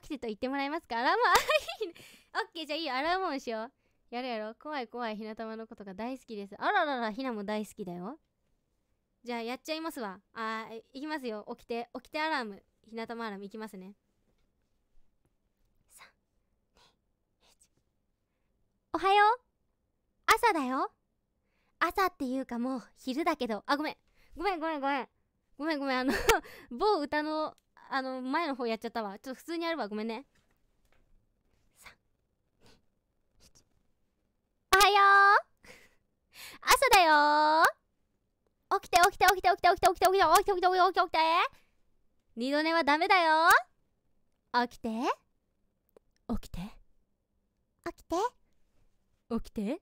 起きてと言ってもらえますかあらームいいね。オッケー、じゃあいいよ。洗うもんしよう。やるやろ。怖い怖い。ひなたまのことが大好きです。あららら、ひなも大好きだよ。じゃあ、やっちゃいますわ。あー、いきますよ。起きて、起きてアラーム。ひなたまアラームいきますね。おはよう。朝だよ。朝っていうかもう昼だけど。あ、ごめん。ごめんごめんごめん。ごめんごめん。あの 某歌のあの、前の方やっちゃったわ。ちょっと普通にやるわ。ごめんね。おはよう朝だよ起きて起きて起きて起きて起きて起きて起きて起きて起きて起きて起きて起きて二度寝はダメだよ起きて起きて起きて起きて